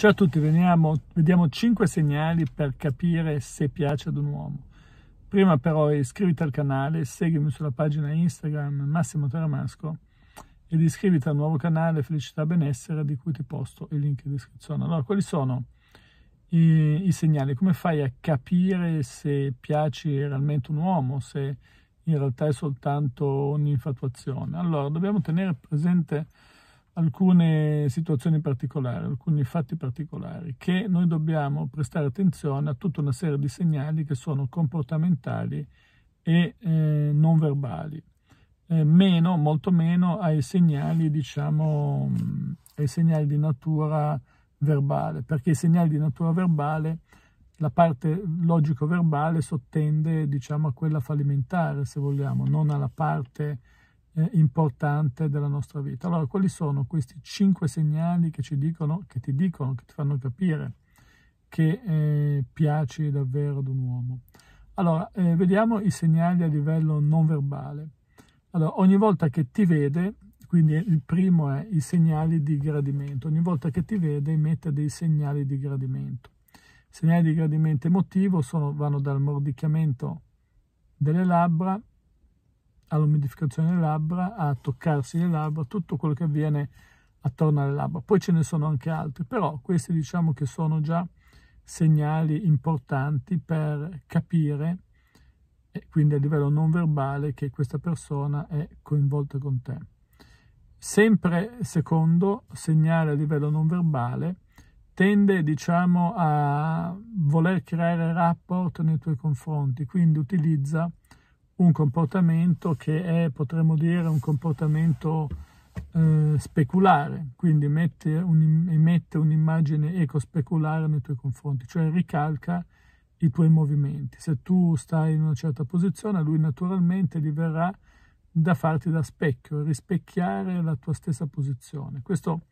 Ciao a tutti, veniamo, vediamo 5 segnali per capire se piace ad un uomo. Prima però iscriviti al canale, seguimi sulla pagina Instagram Massimo Teramasco ed iscriviti al nuovo canale Felicità Benessere di cui ti posto il link in descrizione. Allora, quali sono i, i segnali? Come fai a capire se piaci realmente un uomo, se in realtà è soltanto un'infatuazione? Allora, dobbiamo tenere presente alcune situazioni particolari, alcuni fatti particolari, che noi dobbiamo prestare attenzione a tutta una serie di segnali che sono comportamentali e eh, non verbali, eh, meno, molto meno ai segnali, diciamo, mm, ai segnali di natura verbale, perché i segnali di natura verbale, la parte logico-verbale sottende, diciamo, a quella fallimentare, se vogliamo, non alla parte eh, importante della nostra vita. Allora, quali sono questi cinque segnali che ci dicono, che ti dicono, che ti fanno capire che eh, piaci davvero ad un uomo? Allora, eh, vediamo i segnali a livello non verbale. Allora, ogni volta che ti vede, quindi il primo è i segnali di gradimento, ogni volta che ti vede emette dei segnali di gradimento. I segnali di gradimento emotivo sono, vanno dal mordicchiamento delle labbra all'umidificazione delle labbra, a toccarsi le labbra, tutto quello che avviene attorno alle labbra. Poi ce ne sono anche altri, però questi diciamo che sono già segnali importanti per capire, quindi a livello non verbale, che questa persona è coinvolta con te. Sempre secondo segnale a livello non verbale, tende diciamo a voler creare rapport nei tuoi confronti, quindi utilizza un comportamento che è, potremmo dire, un comportamento eh, speculare, quindi emette, un, emette un'immagine eco-speculare nei tuoi confronti, cioè ricalca i tuoi movimenti. Se tu stai in una certa posizione, lui naturalmente gli verrà da farti da specchio, rispecchiare la tua stessa posizione. Questo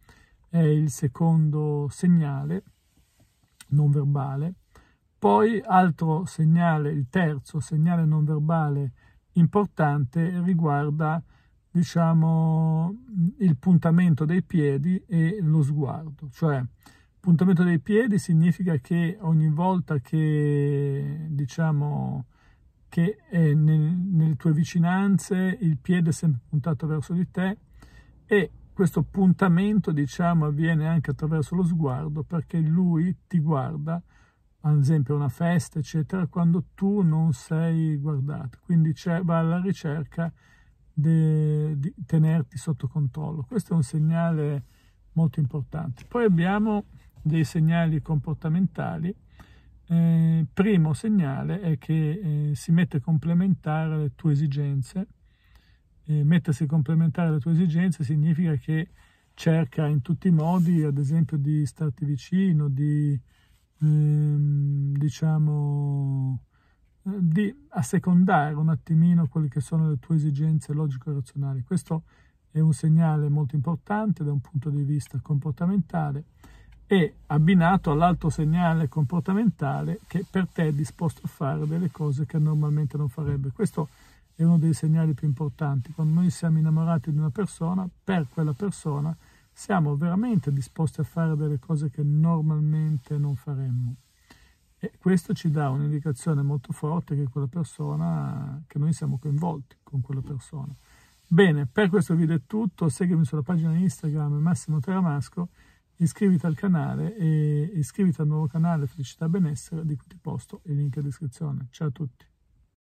è il secondo segnale non verbale poi, altro segnale, il terzo segnale non verbale importante riguarda diciamo il puntamento dei piedi e lo sguardo, cioè puntamento dei piedi significa che ogni volta che diciamo che nel, nelle tue vicinanze il piede è sempre puntato verso di te e questo puntamento diciamo avviene anche attraverso lo sguardo perché lui ti guarda ad esempio una festa, eccetera, quando tu non sei guardato. Quindi va alla ricerca de, di tenerti sotto controllo. Questo è un segnale molto importante. Poi abbiamo dei segnali comportamentali. Eh, primo segnale è che eh, si mette a complementare le tue esigenze. Eh, mettersi a complementare le tue esigenze significa che cerca in tutti i modi, ad esempio, di starti vicino, di ehm, diciamo, eh, di assecondare un attimino quelle che sono le tue esigenze logico-razionali. Questo è un segnale molto importante da un punto di vista comportamentale e abbinato all'altro segnale comportamentale che per te è disposto a fare delle cose che normalmente non farebbe. Questo è uno dei segnali più importanti. Quando noi siamo innamorati di una persona, per quella persona siamo veramente disposti a fare delle cose che normalmente non faremmo. E questo ci dà un'indicazione molto forte che quella persona, che noi siamo coinvolti con quella persona. Bene, per questo video è tutto, seguimi sulla pagina Instagram Massimo Teramasco, iscriviti al canale e iscriviti al nuovo canale Felicità Benessere di cui ti posto il link in descrizione. Ciao a tutti!